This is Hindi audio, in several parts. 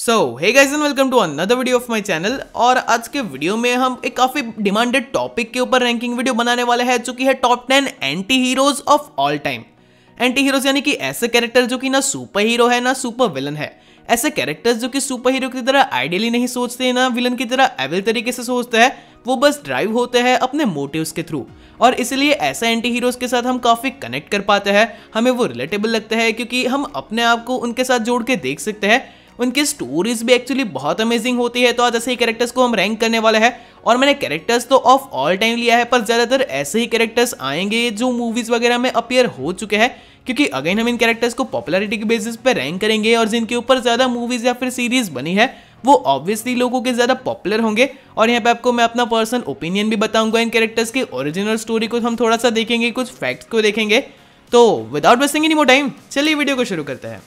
so hey guys and welcome to another video of my channel और आज के वीडियो में हम एक काफी डिमांडेड टॉपिक के ऊपर रैंकिंग वीडियो बनाने वाले हैं जो कि है top ten anti heroes of all time anti heroes यानी कि ऐसे कैरेक्टर जो कि ना सुपर हीरो है ना सुपर विलन है ऐसे कैरेक्टर्स जो कि सुपर हीरो की तरह आइडियली नहीं सोचते ना विलन की तरह एविल तरीके से सोचते हैं वो बस ड्राइव होते हैं अपने मोटिव्स के थ्रू और इसलिए ऐसे एंटी हीरोज के साथ हम काफ़ी कनेक्ट कर पाते हैं हमें वो रिलेटेबल लगता है क्योंकि हम अपने आप को उनके साथ जोड़ के देख सकते हैं उनकी स्टोरीज भी एक्चुअली बहुत अमेजिंग होती है तो आज ऐसे ही कैरेक्टर्स को हम रैंक करने वाले हैं और मैंने कैरेक्टर्स तो ऑफ ऑल टाइम लिया है पर ज़्यादातर ऐसे ही कैरेक्टर्स आएंगे जो मूवीज़ वगैरह में अपेयर हो चुके हैं क्योंकि अगेन हम इन कैरेक्टर्स को पॉपुलरिटी के बेसिस पर रैंक करेंगे और जिनके ऊपर ज़्यादा मूवीज़ या फिर सीरीज़ बनी है वो ऑब्वियसली लोगों के ज़्यादा पॉपुलर होंगे और यहाँ पे आपको मैं अपना पर्सनल ओपिनियन भी बताऊंगा इन कैरेक्टर्स की ओरिजिनल स्टोरी को हम थोड़ा सा देखेंगे कुछ फैक्ट्स को देखेंगे तो without wasting any more time चलिए वीडियो को शुरू करते हैं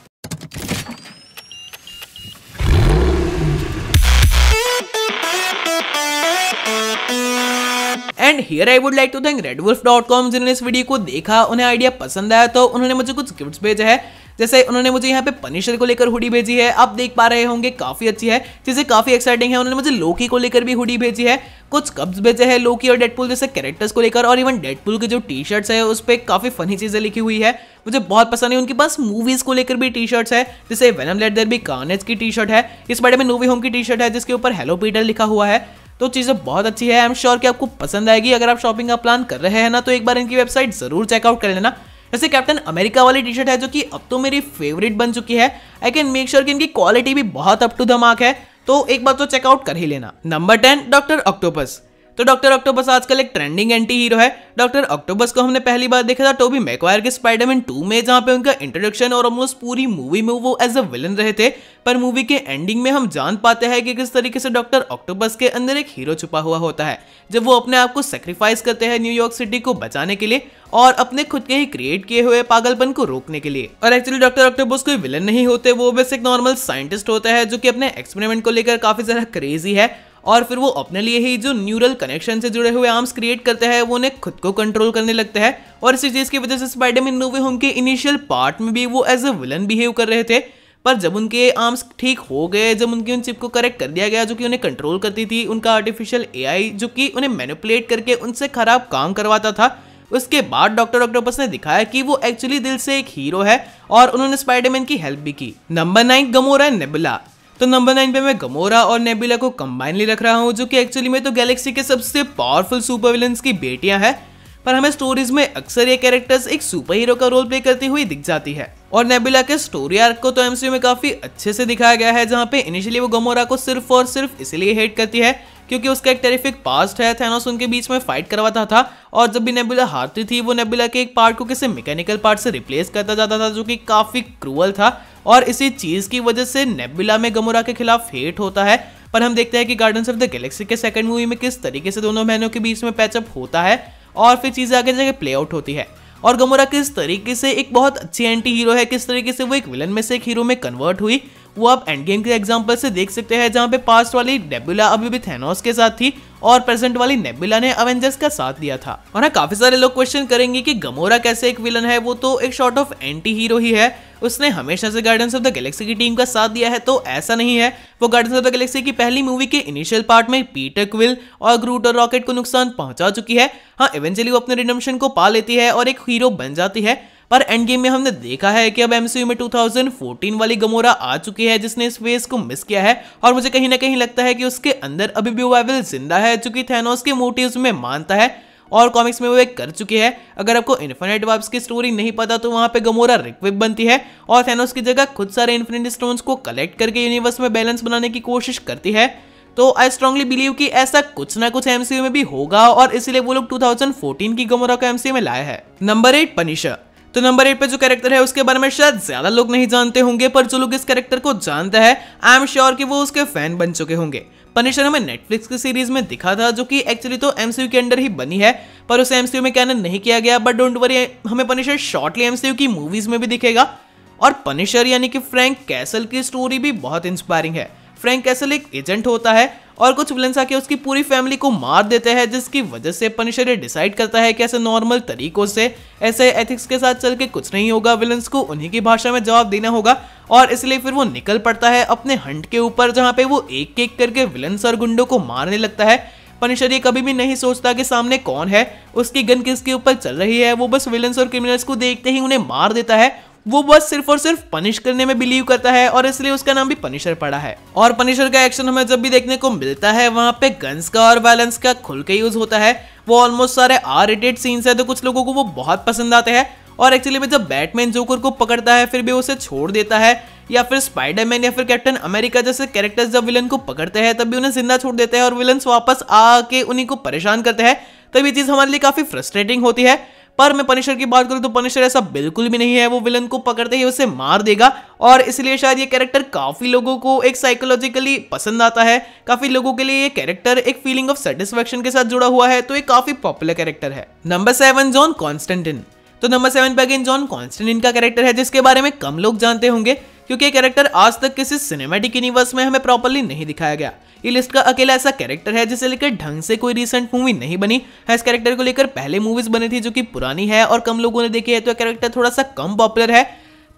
and here I would like to thank red wolf dot com जिन्होंने इस वीडियो को देखा उन्हें आइडिया पसंद आया तो उन्होंने मुझे कुछ गिफ्ट भेजे है जैसे उन्होंने मुझे यहाँ पे पनिशर को लेकर हुडी भेजी है आप देख पा रहे होंगे काफी अच्छी है चीजें काफी एक्साइटिंग है उन्होंने मुझे लोकी को लेकर भी हुडी भेजी है कुछ कब्ज भेजे हैं लोकी और डेडपुल जैसे कैरेक्टर्स को लेकर और इवन डेडपुल की जो टी शर्ट्स है उस पर काफी फनी चीजें लिखी हुई है मुझे बहुत पसंद है उनके पास मूवीज को लेकर भी टी शर्ट्स है जैसे वेनम लेट देर भी कानेज की टी शर्ट है इस बारे में नोवी होम की टी शर्ट है जिसके ऊपर हेलो पीटर लिखा हुआ है तो चीज़ें बहुत अच्छी है आई एम श्योर कि आपको पसंद आएगी अगर आप शॉपिंग का प्लान कर रहे हैं ना तो एक बार इनकी वेबसाइट ज़रूर चेकआउट कर लेना जैसे कैप्टन अमेरिका वाली टी शर्ट है जो कि अब तो मेरी फेवरेट बन चुकी है आई कैन मेक श्योर कि इनकी क्वालिटी भी बहुत अप टू धमाक है तो एक बार तो चेकआउट कर ही लेना नंबर टेन डॉक्टर ऑक्टोपस तो डॉक्टर ऑक्टोबस आजकल एक ट्रेंडिंग एंटी हीरो है डॉक्टर ऑक्टोबस को हमने पहली बार देखा था टोबी मैकवायर के स्पाइडरमैन टू में जहाँ पे उनका इंट्रोडक्शन और ऑलमोस्ट पूरी मूवी में वो एज अ विलन रहे थे पर मूवी के एंडिंग में हम जान पाते हैं कि किस तरीके से डॉक्टर ऑक्टोबस के अंदर एक हीरो छुपा हुआ होता है जब वो अपने आप को सेक्रीफाइस करते हैं न्यूयॉर्क सिटी को बचाने के लिए और अपने खुद के ही क्रिएट किए हुए पागलपन को रोकने के लिए और एक्चुअली डॉक्टर ऑक्टोबस कोई विलन नहीं होते वो बस एक नॉर्मल साइंटिस्ट होता है जो कि अपने एक्सपेरिमेंट को लेकर काफी ज्यादा क्रेजी है और फिर वो अपने लिए ही जो न्यूरल कनेक्शन से जुड़े हुए आर्म्स क्रिएट करते हैं वो उन्हें खुद को कंट्रोल करने लगते हैं और इसी चीज़ की वजह से स्पाइडरमैन नोवे होम के इनिशियल पार्ट में भी वो एज ए विलन बिहेव कर रहे थे पर जब उनके आर्म्स ठीक हो गए जब उनकी उन चिप को करेक्ट कर दिया गया जो कि उन्हें कंट्रोल करती थी उनका आर्टिफिशियल एआई जो कि उन्हें मैनिपुलेट करके उनसे खराब काम करवाता था उसके बाद डॉक्टर ऑक्टोपस ने दिखाया कि वो एक्चुअली दिल से एक हीरो है और उन्होंने स्पाइडरमैन की हेल्प भी की नंबर नाइन गमोरा नेबुला तो नंबर नाइन पे मैं गमोरा और नेबिला को कंबाइनली रख रहा हूँ जो कि एक्चुअली में तो गैलेक्सी के सबसे पावरफुल सुपर विलन्स की बेटियां हैं पर हमें स्टोरीज में अक्सर ये कैरेक्टर्स एक सुपर हीरो का रोल प्ले करती हुई दिख जाती है और नेबिला के स्टोरी आर्क को तो एमसीयू में काफी अच्छे से दिखाया गया है जहाँ पे इनिशियली वो गमोरा को सिर्फ और सिर्फ इसलिए हेट करती है क्योंकि उसका एक टेरिफिक पास्ट है थैनोस उनके बीच में फाइट करवाता था और जब भी नेबिला हारती थी वो नेबिला के एक पार्ट को किसी मैकेनिकल पार्ट से रिप्लेस करता जाता था जो कि काफी क्रूअल था और इसी चीज की वजह से नेबिला में गमोरा के खिलाफ हेट होता है पर हम देखते हैं कि गार्डन ऑफ द गैलेक्सी के सेकंड मूवी में किस तरीके से दोनों बहनों के बीच में पैचअप होता है और फिर चीजें आगे जाके प्ले आउट होती है और गमोरा किस तरीके से एक बहुत अच्छी एंटी हीरो है किस तरीके से वो एक विलन में से एक हीरो में कन्वर्ट हुई वो आप एंड गेम के एग्जाम्पल से देख सकते हैं जहाँ पे पास्ट वाली नेबुला अभी भी थेनोस के साथ थी और प्रेजेंट वाली नेबुला ने अवेंजर्स का साथ दिया था और हाँ काफी सारे लोग क्वेश्चन करेंगे कि गमोरा कैसे एक विलन है वो तो एक शॉर्ट ऑफ एंटी हीरो ही है उसने हमेशा से गार्डन्स ऑफ द गैलेक्सी की टीम का साथ दिया है तो ऐसा नहीं है वो गार्डन्स ऑफ द गैलेक्सी की पहली मूवी के इनिशियल पार्ट में पीटर क्विल और ग्रूट और रॉकेट को नुकसान पहुंचा चुकी है हाँ इवेंचुअली वो अपने रिडम्शन को पा लेती है और एक हीरो बन जाती है पर एंड गेम में हमने देखा है कि अब एमसीयू में 2014 वाली गमोरा आ चुकी है जिसने इस फेस को मिस किया है और मुझे कहीं ना कहीं लगता है कि उसके अंदर अभी भी वाइवल जिंदा है चूंकि थेनोस के मोटिव्स में मानता है और कॉमिक्स में वो एक कर चुके हैं अगर आपको इन्फिनेट वार्प्स की स्टोरी नहीं पता तो वहाँ पे गमोरा रिक्विप बनती है और थैनोस की जगह खुद सारे इन्फिनेट स्टोन्स को कलेक्ट करके यूनिवर्स में बैलेंस बनाने की कोशिश करती है तो आई स्ट्रांगली बिलीव कि ऐसा कुछ ना कुछ एमसीयू में भी होगा और इसलिए वो लोग 2014 की गमोरा को एमसीयू में लाया है नंबर एट पनिशर तो नंबर एट पे जो कैरेक्टर है उसके बारे में शायद ज्यादा लोग नहीं जानते होंगे पर जो लोग इस कैरेक्टर को जानते हैं आई एम श्योर कि वो उसके फैन बन चुके होंगे पनिशर हमें नेटफ्लिक्स की सीरीज में दिखा था जो कि एक्चुअली तो एमसीयू के अंडर ही बनी है पर उसे एमसीयू में कैनन नहीं किया गया बट डोंट वरी हमें पनिशर शॉर्टली एमसीयू की मूवीज में भी दिखेगा और पनिशर यानी कि फ्रैंक कैसल की स्टोरी भी बहुत इंस्पायरिंग है फ्रैंक कैसल एक एजेंट होता है और कुछ विलन आके उसकी पूरी फैमिली को मार देते हैं जिसकी वजह से पनिशर ये डिसाइड करता है कि ऐसे नॉर्मल तरीकों से ऐसे एथिक्स के साथ चल के कुछ नहीं होगा विलन्स को उन्हीं की भाषा में जवाब देना होगा और इसलिए फिर वो निकल पड़ता है अपने हंट के ऊपर जहाँ पे वो एक एक करके विलन्स और गुंडों को मारने लगता है पनिशर ये कभी भी नहीं सोचता कि सामने कौन है उसकी गन किसके ऊपर चल रही है वो बस विलन्स और क्रिमिनल्स को देखते ही उन्हें मार देता है वो बस सिर्फ और सिर्फ पनिश करने में बिलीव करता है और इसलिए उसका नाम भी पनिशर पड़ा है और पनिशर का एक्शन हमें जब भी देखने को मिलता है वहाँ पे गन्स का और वायलेंस का खुल के यूज होता है वो ऑलमोस्ट सारे आर रेटेड सीन्स है तो कुछ लोगों को वो बहुत पसंद आते हैं और एक्चुअली में जब बैटमैन जोकर को पकड़ता है फिर भी उसे छोड़ देता है या फिर स्पाइडरमैन या फिर कैप्टन अमेरिका जैसे कैरेक्टर्स जब विलन को पकड़ते हैं तब भी उन्हें जिंदा छोड़ देते हैं और विलन वापस आके उन्हीं को परेशान करते हैं तब तो ये चीज़ हमारे लिए काफ़ी फ्रस्ट्रेटिंग होती है पर मैं पनिशर की बात करूं तो पनिशर ऐसा बिल्कुल भी नहीं है वो विलन को पकड़ते ही उसे मार देगा और इसलिए शायद ये कैरेक्टर काफ़ी लोगों को एक साइकोलॉजिकली पसंद आता है काफ़ी लोगों के लिए ये कैरेक्टर एक फीलिंग ऑफ सेटिस्फेक्शन के साथ जुड़ा हुआ है तो ये काफ़ी पॉपुलर कैरेक्टर है नंबर सेवन जॉन कॉन्स्टेंटिन तो नंबर सेवन पे अगेन जॉन कॉन्स्टेंटिन का कैरेक्टर है जिसके बारे में कम लोग जानते होंगे क्योंकि ये कैरेक्टर आज तक किसी सिनेमेटिक यूनिवर्स में हमें प्रॉपरली नहीं दिखाया गया ये लिस्ट का अकेला ऐसा कैरेक्टर है जिसे लेकर ढंग से कोई रिसेंट मूवी नहीं बनी है हाँ, इस कैरेक्टर को लेकर पहले मूवीज बनी थी जो कि पुरानी है और कम लोगों ने देखी है तो कैरेक्टर थोड़ा सा कम पॉपुलर है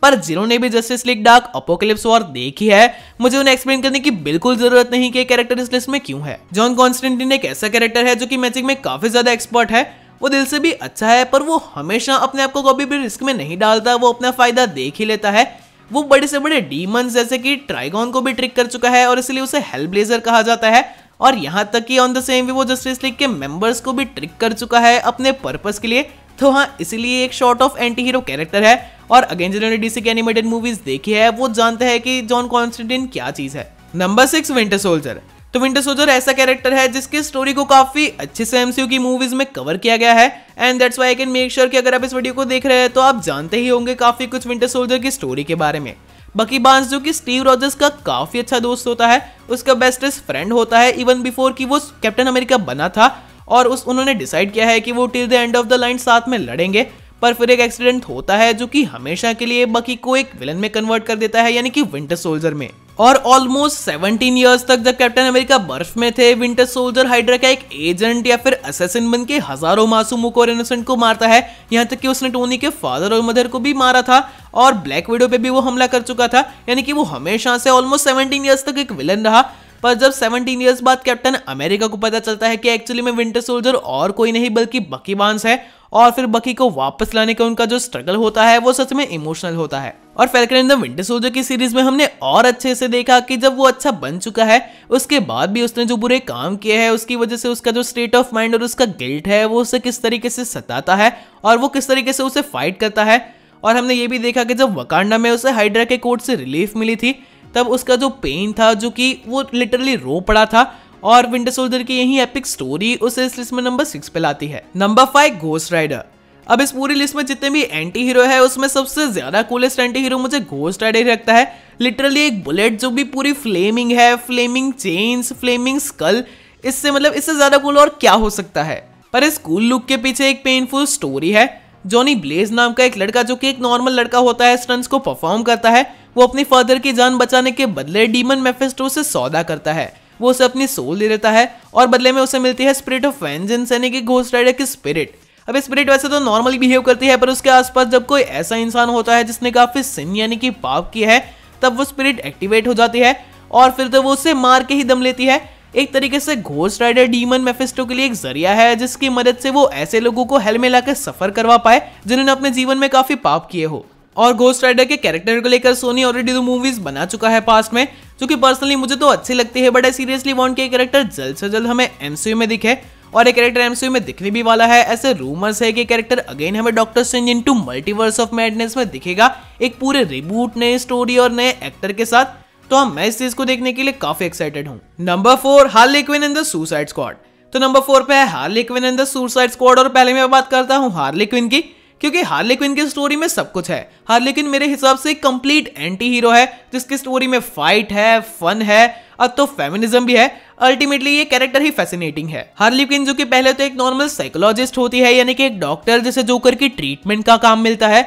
पर जिन्होंने भी Justice League Dark Apokolips War देखी है मुझे उन्हें एक्सप्लेन करने की बिल्कुल जरूरत नहीं कि कैरेक्टर इस लिस्ट में क्यों है जॉन कॉन्स्टेंटिन एक ऐसा कैरेक्टर है जो कि मैचिंग में काफी ज्यादा एक्सपर्ट है वो दिल से भी अच्छा है पर वो हमेशा अपने आप को कभी भी रिस्क में नहीं डालता वो अपना फायदा देख ही लेता है वो बड़े से बड़े डीमंस जैसे कि ट्राइगॉन को भी ट्रिक कर चुका है और इसलिए उसे हेल ब्लेजर कहा जाता है और यहाँ तक कि ऑन द सेम वे वो जस्टिस लीग के मेंबर्स को भी ट्रिक कर चुका है अपने पर्पस के लिए तो हाँ इसीलिए एक sort of anti hero character है और अगेन जिन्होंने डीसी की एनिमेटेड मूवीज देखी है वो जानते हैं कि जॉन कॉन्स्टेंटिन क्या चीज़ है नंबर सिक्स विंटर सोल्जर तो विंटर सोल्जर ऐसा कैरेक्टर है जिसके स्टोरी को काफी अच्छे से एमसीयू की मूवीज में कवर किया गया है and that's why I can make sure कि अगर आप इस वीडियो को देख रहे हैं तो आप जानते ही होंगे काफी कुछ विंटर सोल्जर की स्टोरी के बारे में बाकी बांस जो कि स्टीव रॉजर्स का काफी अच्छा दोस्त होता है उसका बेस्टेस्ट फ्रेंड होता है इवन बिफोर कि वो कैप्टन अमेरिका बना था और उस उन्होंने डिसाइड किया है कि वो till the end of the line साथ में लड़ेंगे पर फिर एक एक्सीडेंट होता है जो कि हमेशा के लिए बकी को एक विलन में कन्वर्ट कर देता है यानी कि विंटर सोल्जर में और ऑलमोस्ट सेवनटीन ईयर्स तक जब कैप्टन अमेरिका बर्फ में थे विंटर सोल्जर हाइड्रा का एक एजेंट या फिर असेसिन बन के हजारों मासूमों को और इनोसेंट को मारता है यहाँ तक कि उसने टोनी के फादर और मदर को भी मारा था और ब्लैक विडो पे भी वो हमला कर चुका था यानी कि वो हमेशा से ऑलमोस्ट सेवनटीन ईयर्स तक एक विलन रहा पर जब 17 इयर्स बाद कैप्टन अमेरिका को पता चलता है कि एक्चुअली में विंटर सोल्जर और कोई नहीं बल्कि बकी बांस है और फिर बकी को वापस लाने का उनका जो स्ट्रगल होता है वो सच में इमोशनल होता है और Falcon in the Winter Soldier की सीरीज में हमने और अच्छे से देखा कि जब वो अच्छा बन चुका है उसके बाद भी उसने जो बुरे काम किए हैं उसकी वजह से उसका जो स्टेट ऑफ माइंड और उसका गिल्ट है वो उसे किस तरीके से सताता है और वो किस तरीके से उसे फाइट करता है और हमने ये भी देखा कि जब वकांडा में उसे हाइड्रा के कोर्ट से रिलीफ मिली थी तब उसका जो पेन था जो कि वो लिटरली रो पड़ा था और विंटर सोल्जर की यही एपिक स्टोरी उसे इस लिस्ट में नंबर सिक्स पे लाती है नंबर फाइव गोस्ट राइडर अब इस पूरी लिस्ट में जितने भी एंटी हीरो है उसमें सबसे ज्यादा कूलेस्ट एंटी हीरो मुझे घोस्ट आइडिया लगता है लिटरली एक बुलेट जो भी पूरी फ्लेमिंग है फ्लेमिंग चेन्स फ्लेमिंग स्कल इससे मतलब इससे ज्यादा कूल और क्या हो सकता है पर इस कूल लुक के पीछे एक पेनफुल स्टोरी है जॉनी ब्लेज नाम का एक लड़का जो कि एक नॉर्मल लड़का होता है स्टंट्स को परफॉर्म करता है वो अपनी फादर की जान बचाने के बदले डीमन मेफेस्टो से सौदा करता है वो उसे अपनी सोल दे देता है और बदले में उसे मिलती है स्पिरिट ऑफ वेंजेंस यानी कि घोस्ट राइडर की स्पिरिट अब स्पिरिट वैसे तो नॉर्मली बिहेव करती है पर उसके आसपास जब कोई ऐसा इंसान होता है जिसने काफी सिन यानी कि पाप किया है तब वो स्पिरिट एक्टिवेट हो जाती है और फिर तो वो उसे मार के ही दम लेती है एक तरीके से घोस्ट राइडर डीमन मेफिस्टो के लिए एक जरिया है जिसकी मदद से वो ऐसे लोगों को हेल में लाकर सफर करवा पाए जिन्होंने अपने जीवन में काफी पाप किए हो और घोस्ट राइडर के कैरेक्टर को लेकर सोनी ऑलरेडी दो मूवीज बना चुका है पास्ट में जो कि पर्सनली मुझे तो अच्छी लगती है बट आई सीरियसली वॉन्ट के कैरेक्टर जल्द से जल्द हमें एमसीयू में दिखे और ये कैरेक्टर एमसीयू में दिखने भी वाला है ऐसे रूमर्स है कि कैरेक्टर अगेन हमें डॉक्टर सिंह in to multiverse of madness में दिखेगा एक पूरे रिबूट नए स्टोरी और नए एक्टर के साथ तो हम हाँ, मैं इस चीज को देखने के लिए काफी एक्साइटेड हूँ number four Harley Quinn in the Suicide Squad तो नंबर फोर पे है Harley Quinn in the Suicide Squad और पहले मैं बात करता हूँ हार्ली क्विन की क्योंकि हार्ले क्विन की स्टोरी में सब कुछ है हार्ले क्विन मेरे हिसाब से कंप्लीट एंटी हीरो है जिसकी स्टोरी में फाइट है फन है अब तो फेमिनिज्म भी है अल्टीमेटली ये कैरेक्टर ही फैसिनेटिंग है हार्ली क्विन जो कि पहले तो एक नॉर्मल साइकोलॉजिस्ट होती है यानी कि एक डॉक्टर जिसे जोकर की ट्रीटमेंट का काम मिलता है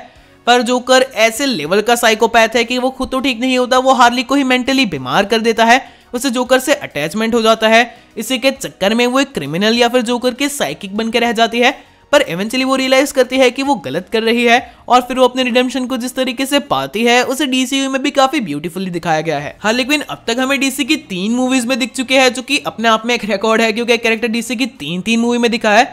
पर जोकर ऐसे लेवल का साइकोपैथ है कि वो खुद तो ठीक नहीं होता वो हार्ली को ही मेंटली बीमार कर देता है उसे जोकर से अटैचमेंट हो जाता है इसी के चक्कर में वो एक क्रिमिनल या फिर जोकर की साइकिक बनकर रह जाती है पर इवेंचुअली वो रियलाइज करती है कि वो गलत कर रही है और फिर वो अपने रिडेम्पशन को जिस तरीके से पाती है उसे डीसी में भी काफी ब्यूटीफुली दिखाया गया है हाँ लेकिन अब तक हमें डीसी की तीन मूवीज में दिख चुके हैं जो कि अपने आप में एक रिकॉर्ड है क्योंकि कैरेक्टर डीसी की तीन तीन मूवी में दिखा है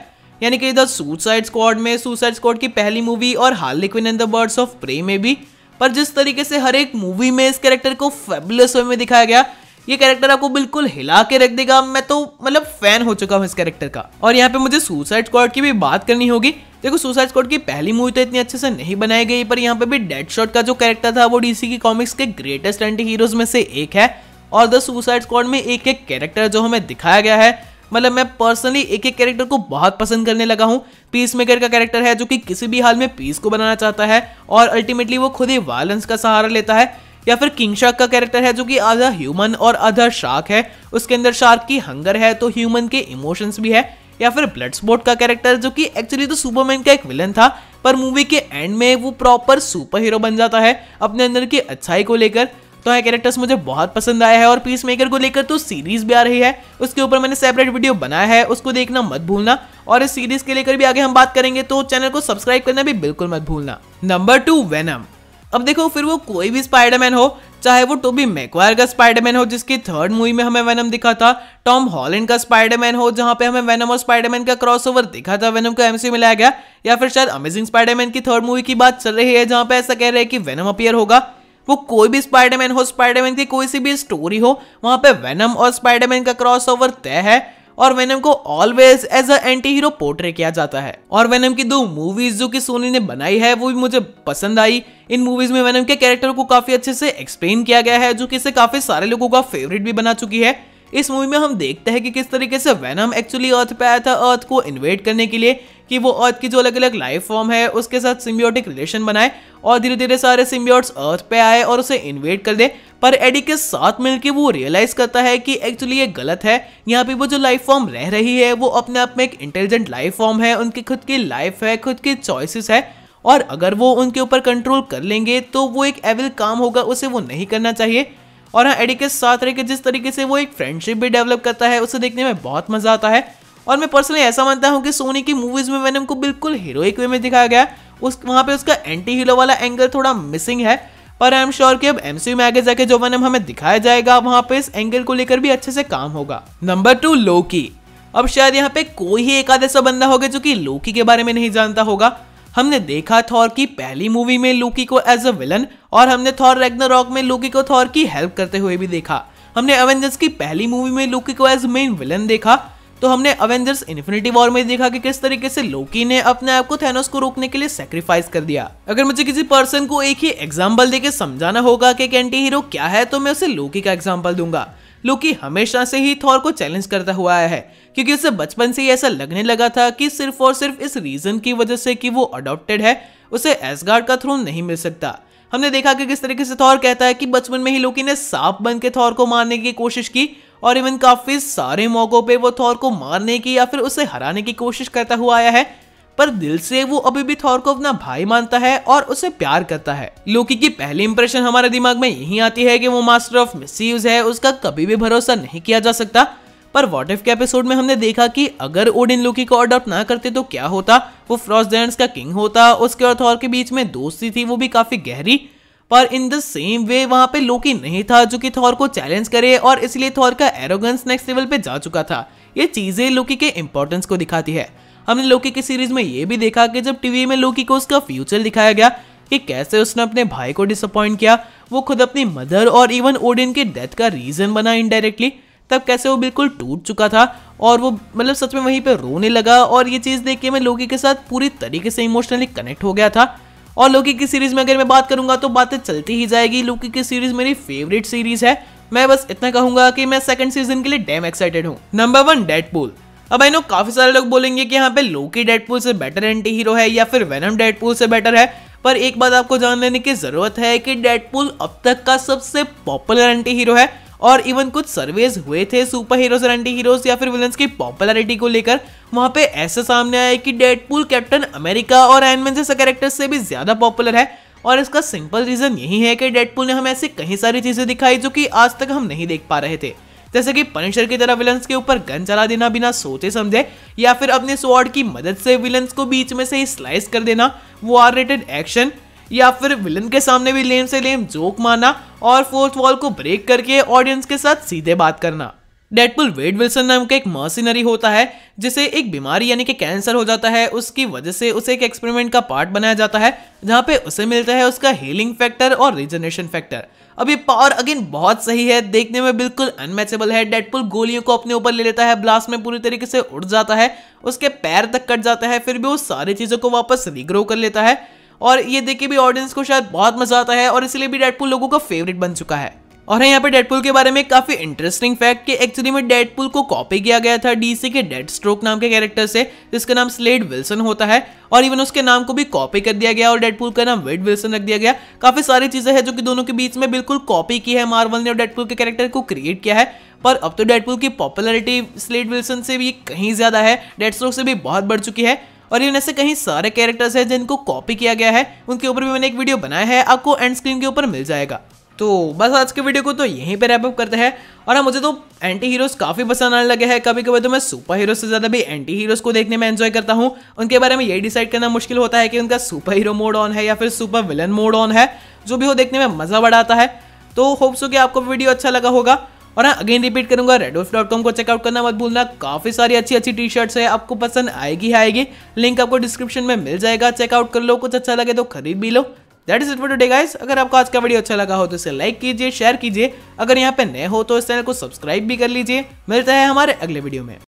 यानी कि इधर सुसाइड स्क्वाड में सुसाइड स्क्वाड की पहली मूवी और Harley Quinn and the Birds of Prey में भी पर जिस तरीके से हर एक मूवी में इस कैरेक्टर को फेबुलस वे में दिखाया गया ये कैरेक्टर आपको बिल्कुल हिला के रख देगा मैं तो मतलब फैन हो चुका हूँ इस कैरेक्टर का और यहाँ पे मुझे सुसाइड स्क्वाड की भी बात करनी होगी देखो सुसाइड स्क्वाड की पहली मूवी तो इतनी अच्छे से नहीं बनाई गई पर यहाँ पे भी डेड शॉट का जो कैरेक्टर था वो डीसी की कॉमिक्स के ग्रेटेस्ट एंटी हीरोज में से एक है और द सुसाइड स्क्वाड में एक एक कैरेक्टर जो हमें दिखाया गया है मतलब मैं पर्सनली एक एक कैरेक्टर को बहुत पसंद करने लगा हूँ पीस मेकर का कैरेक्टर है जो कि किसी भी हाल में पीस को बनाना चाहता है और अल्टीमेटली वो खुद ही वायलेंस का सहारा लेता है या फिर किंग शार्क का कैरेक्टर है जो कि आधा ह्यूमन और आधा शार्क है उसके अंदर शार्क की हंगर है तो ह्यूमन के इमोशंस भी है या फिर ब्लड स्पोर्ट का कैरेक्टर जो कि एक्चुअली तो सुपरमैन का एक विलन था पर मूवी के एंड में वो प्रॉपर सुपर हीरो बन जाता है अपने अंदर की अच्छाई को लेकर तो ये हाँ, कैरेक्टर्स मुझे बहुत पसंद आया है और पीस मेकर को लेकर तो सीरीज भी आ रही है उसके ऊपर मैंने सेपरेट वीडियो बनाया है उसको देखना मत भूलना और इस सीरीज के लेकर भी आगे हम बात करेंगे तो चैनल को सब्सक्राइब करना भी बिल्कुल मत भूलना नंबर टू वेनम अब देखो फिर वो कोई भी स्पाइडरमैन हो चाहे वो टोबी मैकवायर का स्पाइडरमैन हो जिसकी थर्ड मूवी में हमें वेनम दिखा था टॉम हॉलैंड का स्पाइडरमैन हो जहां पे हमें वेनम और स्पाइडरमैन का क्रॉसओवर दिखा था वेनम को एमसी मिलाया गया या फिर शायद अमेजिंग स्पाइडरमैन की थर्ड मूवी की बात चल रही है जहां पे ऐसा कह रहे हैं कि वेनम अपियर होगा वो कोई भी स्पाइडरमैन हो स्पाइडरमैन की कोई सी भी स्टोरी हो वहां पे वेनम और स्पाइडरमैन का क्रॉसओवर तय है और वेनम को always as a anti hero portray किया जाता है और वेनम की दो मूवीज जो कि सोनी ने बनाई है वो भी मुझे पसंद आई इन मूवीज में वेनम के कैरेक्टर को काफी अच्छे से एक्सप्लेन किया गया है जो कि इसे काफी सारे लोगों का फेवरेट भी बना चुकी है इस मूवी में हम देखते हैं कि किस तरीके से वेनम एक्चुअली अर्थ पे आया था अर्थ को इन्वेट करने के लिए कि वो अर्थ की जो अलग अलग लाइफ फॉर्म है उसके साथ सिम्बियोटिक रिलेशन बनाए और धीरे धीरे सारे सिम्बियोट्स अर्थ पे आए और उसे इन्वेट कर दे पर एडी के साथ मिलकर वो रियलाइज करता है कि एक्चुअली ये गलत है यहाँ पे वो जो लाइफ फॉर्म रह रही है वो अपने आप में एक इंटेलिजेंट लाइफ फॉर्म है उनकी खुद की लाइफ है खुद की चॉइसिस है और अगर वो उनके ऊपर कंट्रोल कर लेंगे तो वो एक एविल काम होगा उसे वो नहीं करना चाहिए और हाँ एडी के साथ के जिस तरीके से वो एक फ्रेंडशिप भी डेवलप करता है उसे देखने में बहुत मज़ा आता है और मैं पर्सनली ऐसा मानता हूँ कि सोनी की मूवीज़ में मैंने उनको बिल्कुल हीरोइक वे में दिखाया गया उस वहाँ पे उसका एंटी हीरो वाला एंगल थोड़ा मिसिंग है पर आई एम श्योर की अब एमसीयू में आगे जाके जो वन हमें दिखाया जाएगा वहां पे इस एंगल को लेकर भी अच्छे से काम होगा नंबर टू लोकी अब शायद यहाँ पे कोई ही एक आध ऐसा बंदा होगा जो कि लोकी के बारे में नहीं जानता होगा हमने देखा थॉर की पहली मूवी में लोकी को एज अ विलन और हमने थॉर रेगनर रॉक में लोकी को थॉर की हेल्प करते हुए भी देखा हमने एवेंजर्स की पहली मूवी में लोकी को एज मेन विलन देखा तो हमने अवेंजर्स इन्फिनिटी वॉर में देखा कि किस तरीके से लोकी ने अपने आप को थेनोस को रोकने के लिए सेक्रीफाइस कर दिया अगर मुझे किसी पर्सन को एक ही एग्जाम्पल देकर समझाना होगा कि एक एंटी हीरो क्या है तो मैं उसे लोकी का एग्जाम्पल दूंगा लोकी हमेशा से ही थॉर को चैलेंज करता हुआ आया है क्योंकि उसे बचपन से ही ऐसा लगने लगा था कि सिर्फ और सिर्फ इस रीजन की वजह से कि वो अडॉप्टेड है उसे एसगार्ड का थ्रोन नहीं मिल सकता हमने देखा कि किस तरीके से थॉर कहता है कि बचपन में ही लोकी ने सांप बन के थॉर को मारने की कोशिश की और इवन काफी सारे मौकों पे वो थॉर को मारने की या फिर उसे हराने की कोशिश करता हुआ आया है पर दिल से वो अभी भी थॉर को अपना भाई मानता है और उसे प्यार करता है लोकी की पहली इंप्रेशन हमारे दिमाग में यही आती है कि वो मास्टर ऑफ मिस है उसका कभी भी भरोसा नहीं किया जा सकता पर वॉट इफ के एपिसोड में हमने देखा कि अगर ओडिन लोकी को अडॉप्ट ना करते तो क्या होता वो फ्रॉस्ट का किंग होता उसके और थॉर के बीच में दोस्ती थी वो भी काफी गहरी पर इन द सेम वे वहां पे लोकी नहीं था जो कि थॉर को चैलेंज करे और इसलिए थॉर का एरोगेंस नेक्स्ट लेवल पे जा चुका था ये चीजें लोकी के इम्पोर्टेंस को दिखाती है हमने लोकी की सीरीज में ये भी देखा कि जब टीवी में लोकी को उसका फ्यूचर दिखाया गया कि कैसे उसने अपने भाई को डिसअपॉइंट किया वो खुद अपनी मदर और इवन ओडिन की डेथ का रीजन बना इनडायरेक्टली तब कैसे वो बिल्कुल टूट चुका था और वो मतलब सच में वहीं पे रोने लगा और ये चीज़ देख के मैं लोकी के साथ पूरी तरीके से इमोशनली कनेक्ट हो गया था और लोकी की सीरीज में अगर मैं बात करूंगा तो बातें चलती ही जाएगी लोकी की सीरीज मेरी फेवरेट सीरीज है मैं बस इतना कहूंगा कि मैं सेकंड सीजन के लिए डैम एक्साइटेड हूँ नंबर वन डेट अब आई नो काफी सारे लोग बोलेंगे कि यहाँ पे लोकी डेट से बेटर एंटी हीरो है या फिर वेनम डेट से बेटर है पर एक बात आपको जान लेने की जरूरत है कि डेडपूल अब तक का सबसे पॉपुलर एंटी हीरो है और इवन कुछ सर्वेज हुए थे सुपर हीरोज और एंटी हीरोज या फिर विलन्स की पॉपुलैरिटी को लेकर वहां पे ऐसा सामने आया कि डेडपूल कैप्टन अमेरिका और एनमेन जैसे कैरेक्टर से भी ज्यादा पॉपुलर है और इसका सिंपल रीजन यही है कि डेडपूल ने हमें ऐसी कई सारी चीजें दिखाई जो कि आज तक हम नहीं देख पा रहे थे जैसे कि पनिशर की तरह विलन्स के ऊपर गन चला देना बिना सोचे समझे या फिर अपने स्वॉर्ड की मदद से विलन्स को बीच में से ही स्लाइस कर देना वो आर रेटेड एक्शन या फिर विलन के सामने भी लेम से लेम जोक मारना और फोर्थ वॉल को ब्रेक करके ऑडियंस के साथ सीधे बात करना डेडपुल वेड विल्सन नाम का एक मर्सिनरी होता है जिसे एक बीमारी यानी कि कैंसर हो जाता है उसकी वजह से उसे एक एक्सपेरिमेंट का पार्ट बनाया जाता है जहाँ पे उसे मिलता है उसका हीलिंग फैक्टर और रिजनरेशन फैक्टर अब ये पावर अगेन बहुत सही है देखने में बिल्कुल अनमैचेबल है डेडपुल गोलियों को अपने ऊपर ले लेता है ब्लास्ट में पूरी तरीके से उड़ जाता है उसके पैर तक कट जाता है फिर भी वो सारी चीज़ों को वापस रिग्रो कर लेता है और ये देख के भी ऑडियंस को शायद बहुत मजा आता है और इसलिए भी डेडपुल लोगों का फेवरेट बन चुका है और हाँ, यहाँ पे डेडपुल के बारे में काफी इंटरेस्टिंग फैक्ट कि एक्चुअली में डेडपुल को कॉपी किया गया था डीसी के डेड स्ट्रोक नाम के कैरेक्टर से जिसका नाम स्लेड विल्सन होता है और इवन उसके नाम को भी कॉपी कर दिया गया और डेडपुल का नाम वेड विल्सन रख दिया गया काफी सारी चीजें हैं जो कि दोनों के बीच में बिल्कुल कॉपी की है मार्वल ने और डेडपुल के कैरेक्टर को क्रिएट किया है पर अब तो डेडपुल की पॉपुलरिटी स्लेड विल्सन से भी कहीं ज्यादा है डेड स्ट्रोक से भी बहुत बढ़ चुकी है और इवन ऐसे कहीं सारे कैरेक्टर्स हैं जिनको कॉपी किया गया है उनके ऊपर भी मैंने एक वीडियो बनाया है आपको एंड स्क्रीन के ऊपर मिल जाएगा तो बस आज के वीडियो को तो यहीं पर रैपअप करते हैं और हाँ मुझे तो एंटी हीरोज काफ़ी पसंद आने लगे हैं कभी कभी तो मैं सुपर हीरो से ज़्यादा भी एंटी हीरोज को देखने में एंजॉय करता हूँ उनके बारे में यही डिसाइड करना मुश्किल होता है कि उनका सुपर हीरो मोड ऑन है या फिर सुपर विलन मोड ऑन है जो भी हो देखने में मज़ा बढ़ाता है तो होप्स हो कि आपको वीडियो अच्छा लगा होगा और हाँ अगेन रिपीट करूंगा रेड को चेकआउट करना मत भूलना काफी सारी अच्छी अच्छी टी शर्ट्स है आपको पसंद आएगी हाँ, आएगी लिंक आपको डिस्क्रिप्शन में मिल जाएगा चेकआउट कर लो कुछ अच्छा लगे तो खरीद भी लो that is it for today guys अगर आपको आज का वीडियो अच्छा लगा हो तो इसे लाइक कीजिए शेयर कीजिए अगर यहाँ पे नए हो तो इस चैनल को सब्सक्राइब भी कर लीजिए मिलता है हमारे अगले वीडियो में